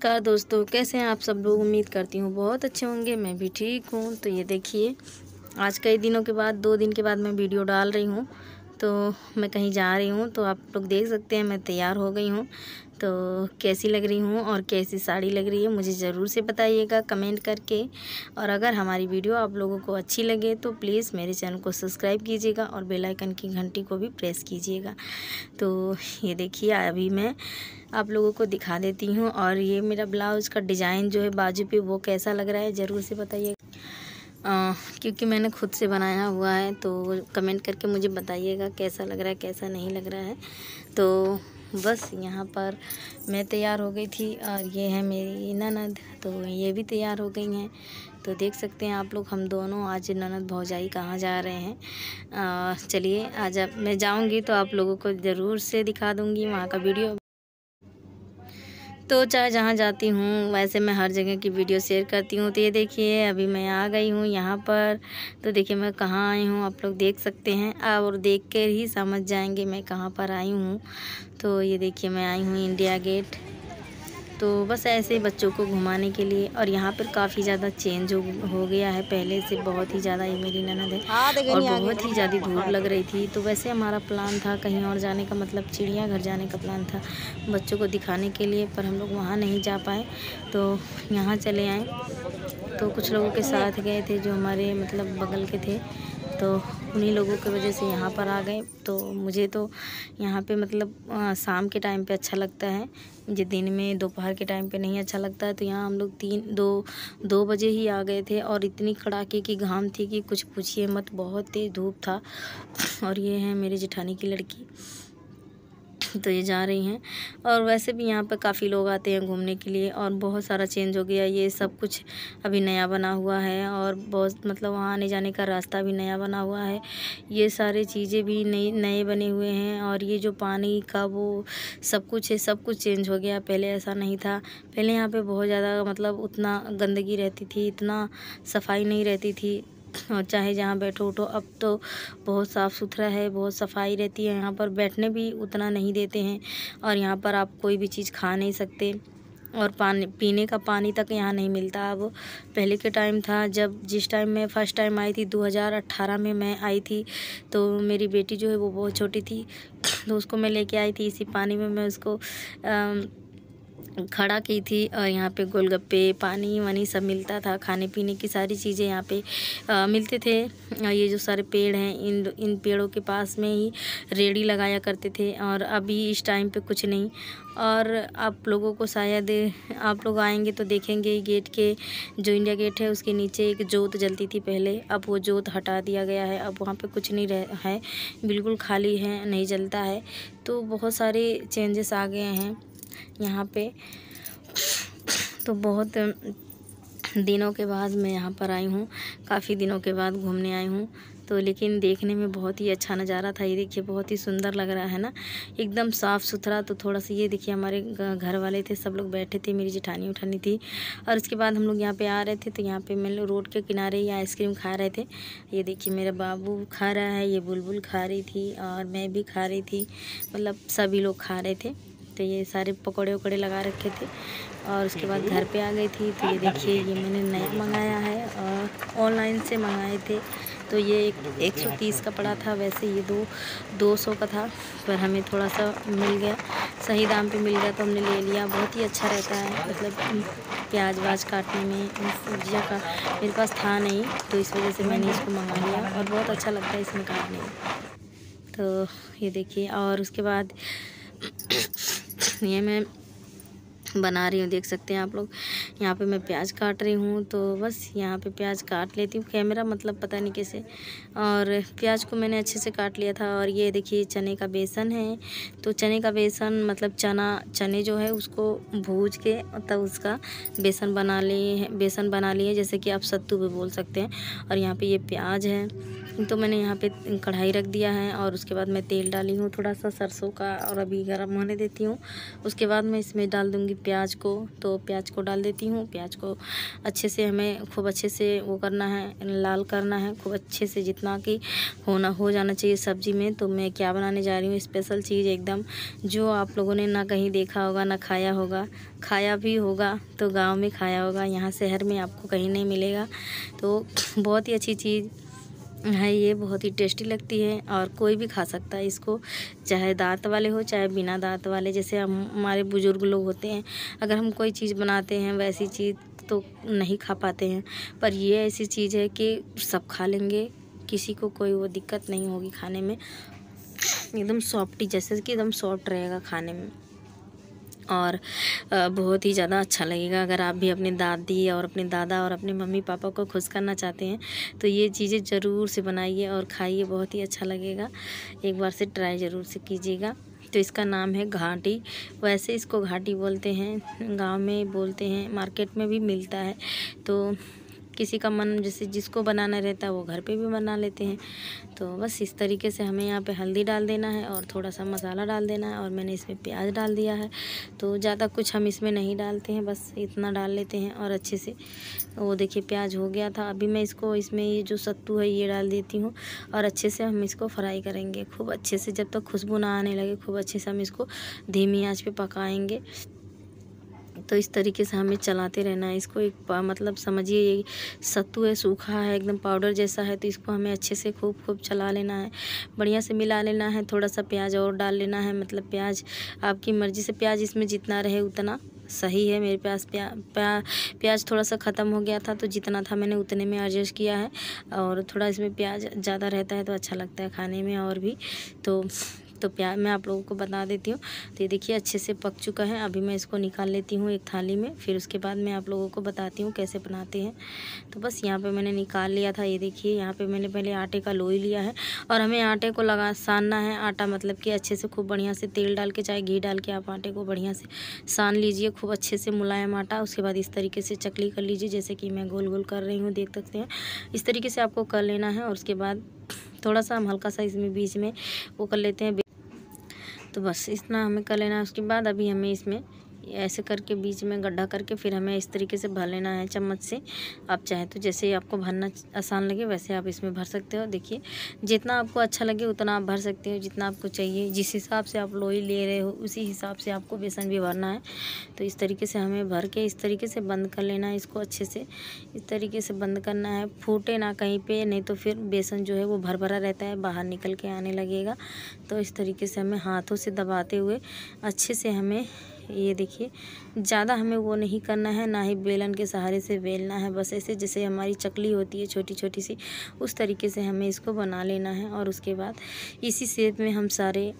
नमस्कार दोस्तों कैसे हैं आप सब लोग उम्मीद करती हूँ बहुत अच्छे होंगे मैं भी ठीक हूँ तो ये देखिए आज कई दिनों के बाद दो दिन के बाद मैं वीडियो डाल रही हूँ तो मैं कहीं जा रही हूँ तो आप लोग देख सकते हैं मैं तैयार हो गई हूँ तो कैसी लग रही हूँ और कैसी साड़ी लग रही है मुझे ज़रूर से बताइएगा कमेंट करके और अगर हमारी वीडियो आप लोगों को अच्छी लगे तो प्लीज़ मेरे चैनल को सब्सक्राइब कीजिएगा और बेलाइकन की घंटी को भी प्रेस कीजिएगा तो ये देखिए अभी मैं आप लोगों को दिखा देती हूँ और ये मेरा ब्लाउज़ का डिज़ाइन जो है बाजू पे वो कैसा लग रहा है ज़रूर से बताइए क्योंकि मैंने खुद से बनाया हुआ है तो कमेंट करके मुझे बताइएगा कैसा लग रहा है कैसा नहीं लग रहा है तो बस यहाँ पर मैं तैयार हो गई थी और ये है मेरी ननद तो ये भी तैयार हो गई हैं तो देख सकते हैं आप लोग हम दोनों आज ननद भौजाई कहाँ जा रहे हैं चलिए आज मैं जाऊँगी तो आप लोगों को ज़रूर से दिखा दूँगी वहाँ का वीडियो तो चाहे जहाँ जाती हूँ वैसे मैं हर जगह की वीडियो शेयर करती हूँ तो ये देखिए अभी मैं आ गई हूँ यहाँ पर तो देखिए मैं कहाँ आई हूँ आप लोग देख सकते हैं और देख कर ही समझ जाएंगे मैं कहाँ पर आई हूँ तो ये देखिए मैं आई हूँ इंडिया गेट तो बस ऐसे बच्चों को घुमाने के लिए और यहाँ पर काफ़ी ज़्यादा चेंज हो, हो गया है पहले से बहुत ही ज़्यादा ये मेरी ननद है हाँ, और बहुत ही ज़्यादा धूप लग रही थी तो वैसे हमारा प्लान था कहीं और जाने का मतलब चिड़ियाघर जाने का प्लान था बच्चों को दिखाने के लिए पर हम लोग वहाँ नहीं जा पाए तो यहाँ चले आए तो कुछ लोगों के साथ गए थे जो हमारे मतलब बगल के थे तो उन्हीं लोगों की वजह से यहाँ पर आ गए तो मुझे तो यहाँ पे मतलब शाम के टाइम पे अच्छा लगता है मुझे दिन में दोपहर के टाइम पे नहीं अच्छा लगता है तो यहाँ हम लोग तीन दो दो बजे ही आ गए थे और इतनी कड़ाके की घाम थी कि कुछ पूछिए मत बहुत तेज़ धूप था और ये है मेरी जेठानी की लड़की तो ये जा रही हैं और वैसे भी यहाँ पर काफ़ी लोग आते हैं घूमने के लिए और बहुत सारा चेंज हो गया ये सब कुछ अभी नया बना हुआ है और बहुत मतलब वहाँ आने जाने का रास्ता भी नया बना हुआ है ये सारे चीज़ें भी नई नए बने हुए हैं और ये जो पानी का वो सब कुछ है सब कुछ चेंज हो गया पहले ऐसा नहीं था पहले यहाँ पर बहुत ज़्यादा मतलब उतना गंदगी रहती थी इतना सफाई नहीं रहती थी और चाहे जहाँ बैठो उठो अब तो बहुत साफ़ सुथरा है बहुत सफाई रहती है यहाँ पर बैठने भी उतना नहीं देते हैं और यहाँ पर आप कोई भी चीज़ खा नहीं सकते और पानी पीने का पानी तक यहाँ नहीं मिलता अब पहले के टाइम था जब जिस टाइम मैं फ़र्स्ट टाइम आई थी 2018 में मैं आई थी तो मेरी बेटी जो है वो बहुत छोटी थी तो उसको मैं लेके आई थी इसी पानी में मैं उसको आ, खड़ा की थी और यहाँ पे गोलगप्पे पानी वानी सब मिलता था खाने पीने की सारी चीज़ें यहाँ पे आ, मिलते थे और ये जो सारे पेड़ हैं इन इन पेड़ों के पास में ही रेड़ी लगाया करते थे और अभी इस टाइम पे कुछ नहीं और आप लोगों को शायद आप लोग आएंगे तो देखेंगे गेट के जो इंडिया गेट है उसके नीचे एक जोत जलती थी पहले अब वो जोत हटा दिया गया है अब वहाँ पर कुछ नहीं रह है बिल्कुल खाली है नहीं जलता है तो बहुत सारे चेंजेस आ गए हैं यहाँ पे तो बहुत दिनों के बाद मैं यहाँ पर आई हूँ काफ़ी दिनों के बाद घूमने आई हूँ तो लेकिन देखने में बहुत ही अच्छा नज़ारा था ये देखिए बहुत ही सुंदर लग रहा है ना एकदम साफ़ सुथरा तो थोड़ा सा ये देखिए हमारे घर वाले थे सब लोग बैठे थे मेरी जिठानी उठानी थी और उसके बाद हम लोग यहाँ पे आ रहे थे तो यहाँ पे मैं लोग रोड के किनारे ही आइसक्रीम खा रहे थे ये देखिए मेरा बाबू खा रहा है ये बुलबुल खा रही थी और मैं भी खा रही थी मतलब सभी लोग खा रहे थे ये सारे पकौड़े वकौड़े लगा रखे थे और उसके बाद घर पे आ गई थी तो ये देखिए ये मैंने नया मंगाया है और ऑनलाइन से मंगाए थे तो ये एक सौ तीस का पड़ा था वैसे ये दो दो सौ का था पर हमें थोड़ा सा मिल गया सही दाम पे मिल गया तो हमने ले लिया बहुत ही अच्छा रहता है मतलब प्याज व्याज काटने में सब्जियाँ का मेरे पास था नहीं तो इस वजह से मैंने इसको मंगा लिया और बहुत अच्छा लगता है इसमें काटने में तो ये देखिए और उसके बाद ये मैं बना रही हूँ देख सकते हैं आप लोग यहाँ पे मैं प्याज काट रही हूँ तो बस यहाँ पे प्याज काट लेती हूँ कैमरा मतलब पता नहीं कैसे और प्याज को मैंने अच्छे से काट लिया था और ये देखिए चने का बेसन है तो चने का बेसन मतलब चना चने जो है उसको भूज के तब तो उसका बेसन बना लिए बेसन बना लिए जैसे कि आप सत्तू भी बोल सकते हैं और यहाँ पर ये प्याज है तो मैंने यहाँ पे कढ़ाई रख दिया है और उसके बाद मैं तेल डाली हूँ थोड़ा सा सरसों का और अभी गर्म होने देती हूँ उसके बाद मैं इसमें डाल दूँगी प्याज को तो प्याज को डाल देती हूँ प्याज को अच्छे से हमें खूब अच्छे से वो करना है लाल करना है खूब अच्छे से जितना कि होना हो जाना चाहिए सब्ज़ी में तो मैं क्या बनाने जा रही हूँ स्पेशल चीज़ एकदम जो आप लोगों ने ना कहीं देखा होगा ना खाया होगा खाया भी होगा तो गांव में खाया होगा यहाँ शहर में आपको कहीं नहीं मिलेगा तो बहुत ही अच्छी चीज़ है ये बहुत ही टेस्टी लगती है और कोई भी खा सकता है इसको चाहे दांत वाले हो चाहे बिना दांत वाले जैसे हम हमारे बुज़ुर्ग लोग होते हैं अगर हम कोई चीज़ बनाते हैं वैसी चीज़ तो नहीं खा पाते हैं पर ये ऐसी चीज़ है कि सब खा लेंगे किसी को कोई वो दिक्कत नहीं होगी खाने में एकदम सॉफ्टी जैसे कि एकदम सॉफ्ट रहेगा खाने में और बहुत ही ज़्यादा अच्छा लगेगा अगर आप भी अपने दादी और अपने दादा और अपने मम्मी पापा को खुश करना चाहते हैं तो ये चीज़ें ज़रूर से बनाइए और खाइए बहुत ही अच्छा लगेगा एक बार से ट्राई ज़रूर से कीजिएगा तो इसका नाम है घाटी वैसे इसको घाटी बोलते हैं गांव में बोलते हैं मार्केट में भी मिलता है तो किसी का मन जैसे जिसको बनाना रहता है वो घर पे भी बना लेते हैं तो बस इस तरीके से हमें यहाँ पे हल्दी डाल देना है और थोड़ा सा मसाला डाल देना है और मैंने इसमें प्याज डाल दिया है तो ज़्यादा कुछ हम इसमें नहीं डालते हैं बस इतना डाल लेते हैं और अच्छे से वो देखिए प्याज हो गया था अभी मैं इसको इसमें ये जो सत्तू है ये डाल देती हूँ और अच्छे से हम इसको फ्राई करेंगे खूब अच्छे से जब तक खुशबू ना आने लगे खूब अच्छे से हम इसको धीमी आँच पर पकाएँगे तो इस तरीके से हमें चलाते रहना है इसको एक मतलब समझिए ये सत्तू है सूखा है एकदम पाउडर जैसा है तो इसको हमें अच्छे से खूब खूब चला लेना है बढ़िया से मिला लेना है थोड़ा सा प्याज और डाल लेना है मतलब प्याज आपकी मर्ज़ी से प्याज इसमें जितना रहे उतना सही है मेरे पास प्या, प्या प्याज थोड़ा सा ख़त्म हो गया था तो जितना था मैंने उतने में एडजस्ट किया है और थोड़ा इसमें प्याज ज़्यादा रहता है तो अच्छा लगता है खाने में और भी तो तो प्याज मैं आप लोगों को बता देती हूँ तो ये देखिए अच्छे से पक चुका है अभी मैं इसको निकाल लेती हूँ एक थाली में फिर उसके बाद मैं आप लोगों को बताती हूँ कैसे बनाते हैं तो बस यहाँ पर मैंने निकाल लिया था ये देखिए यहाँ पर मैंने पहले आटे का लोई लिया है और हमें आटे को लगा सानना है आटा मतलब कि अच्छे से खूब बढ़िया से तेल डाल के चाहे घी डाल के आप आटे को बढ़िया से सान लीजिए खूब अच्छे से मुलायम आटा उसके बाद इस तरीके से चकली कर लीजिए जैसे कि मैं गोल गोल कर रही हूँ देख सकते हैं इस तरीके से आपको कर लेना है और उसके बाद थोड़ा सा हम हल्का सा इसमें बीच में वो कर लेते हैं तो बस इतना हमें कर लेना है उसके बाद अभी हमें इसमें ऐसे करके बीच में गड्ढा करके फिर हमें इस तरीके से भर लेना है चम्मच से आप चाहे तो जैसे आपको भरना आसान लगे वैसे आप इसमें भर सकते हो देखिए जितना आपको अच्छा लगे उतना आप भर सकते हो जितना आपको चाहिए जिस हिसाब से आप लोई ले रहे हो उसी हिसाब से आपको बेसन भी भरना है तो इस तरीके से हमें भर के इस तरीके से बंद कर लेना है इसको अच्छे से इस तरीके से बंद करना है फूटे ना कहीं पर नहीं तो फिर बेसन जो है वो भर भरा रहता है बाहर निकल के आने लगेगा तो इस तरीके से हमें हाथों से दबाते हुए अच्छे से हमें ये देखिए ज़्यादा हमें वो नहीं करना है ना ही बेलन के सहारे से बेलना है बस ऐसे जैसे हमारी चकली होती है छोटी छोटी सी उस तरीके से हमें इसको बना लेना है और उसके बाद इसी सेप में हम सारे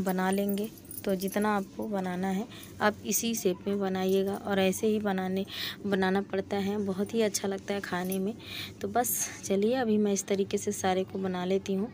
बना लेंगे तो जितना आपको बनाना है आप इसी शेप में बनाइएगा और ऐसे ही बनाने बनाना पड़ता है बहुत ही अच्छा लगता है खाने में तो बस चलिए अभी मैं इस तरीके से सारे को बना लेती हूँ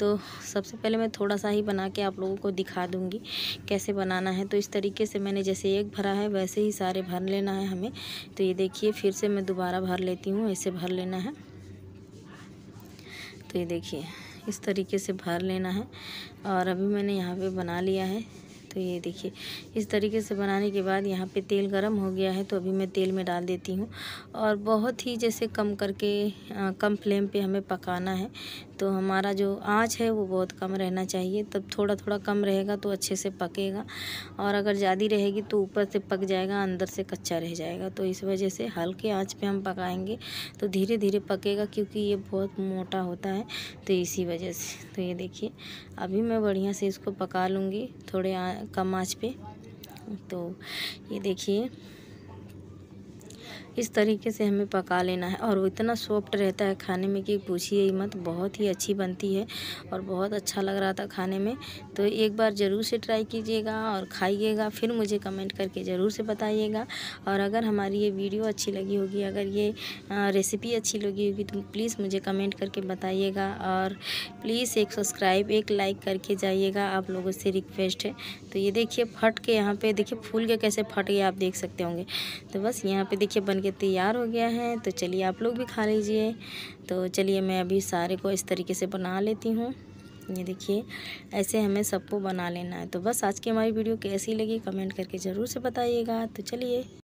तो सबसे पहले मैं थोड़ा सा ही बना के आप लोगों को दिखा दूँगी कैसे बनाना है तो इस तरीके से मैंने जैसे एक भरा है वैसे ही सारे भर लेना है हमें तो ये देखिए फिर से मैं दोबारा भर लेती हूँ ऐसे भर लेना है तो ये देखिए इस तरीके से भर लेना है और अभी मैंने यहाँ पे बना लिया है तो ये देखिए इस तरीके से बनाने के बाद यहाँ पे तेल गरम हो गया है तो अभी मैं तेल में डाल देती हूँ और बहुत ही जैसे कम करके आ, कम फ्लेम पे हमें पकाना है तो हमारा जो आँच है वो बहुत कम रहना चाहिए तब थोड़ा थोड़ा कम रहेगा तो अच्छे से पकेगा और अगर ज़्यादा रहेगी तो ऊपर से पक जाएगा अंदर से कच्चा रह जाएगा तो इस वजह से हल्के आँच पर हम पकाएँगे तो धीरे धीरे पकेगा क्योंकि ये बहुत मोटा होता है तो इसी वजह से तो ये देखिए अभी मैं बढ़िया से इसको पका लूँगी थोड़े कम आँच पे तो ये देखिए इस तरीके से हमें पका लेना है और वो इतना सॉफ्ट रहता है खाने में कि पूछिए ही मत बहुत ही अच्छी बनती है और बहुत अच्छा लग रहा था खाने में तो एक बार ज़रूर से ट्राई कीजिएगा और खाइएगा फिर मुझे कमेंट करके ज़रूर से बताइएगा और अगर हमारी ये वीडियो अच्छी लगी होगी अगर ये रेसिपी अच्छी लगी होगी तो प्लीज़ मुझे कमेंट करके बताइएगा और प्लीज़ एक सब्सक्राइब एक लाइक करके जाइएगा आप लोगों से रिक्वेस्ट है तो ये देखिए फट के यहाँ पर देखिए फूल के कैसे फट गया आप देख सकते होंगे तो बस यहाँ पर देखिए बन के तैयार हो गया है तो चलिए आप लोग भी खा लीजिए तो चलिए मैं अभी सारे को इस तरीके से बना लेती हूँ ये देखिए ऐसे हमें सबको बना लेना है तो बस आज की हमारी वीडियो कैसी लगी कमेंट करके ज़रूर से बताइएगा तो चलिए